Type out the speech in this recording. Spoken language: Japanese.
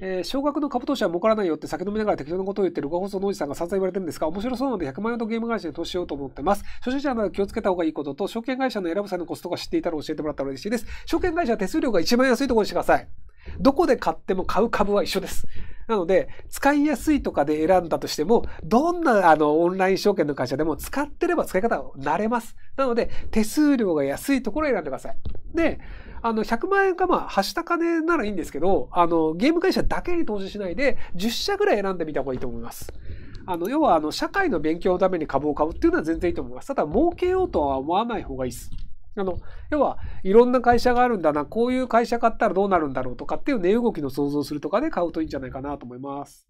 えー、少額の株投資は儲からないよって酒飲みながら適当なことを言ってるご放送のおじさんが散々言われてるんですが、面白そうなので100万円のゲーム会社に投資しようと思ってます。初心者なら気をつけた方がいいことと、証券会社の選ぶ際のコストが知っていたら教えてもらったら嬉しいです。証券会社は手数料が一番安いところにしてください。どこで買っても買う株は一緒です。なので、使いやすいとかで選んだとしても、どんなあのオンライン証券の会社でも使ってれば使い方は慣れます。なので、手数料が安いところを選んでください。で、あの、100万円がまあ、はした金ならいいんですけど、あの、ゲーム会社だけに投資しないで、10社ぐらい選んでみた方がいいと思います。あの、要は、あの、社会の勉強のために株を買うっていうのは全然いいと思います。ただ、儲けようとは思わない方がいいです。あの、要は、いろんな会社があるんだな、こういう会社買ったらどうなるんだろうとかっていう値動きの想像するとかで買うといいんじゃないかなと思います。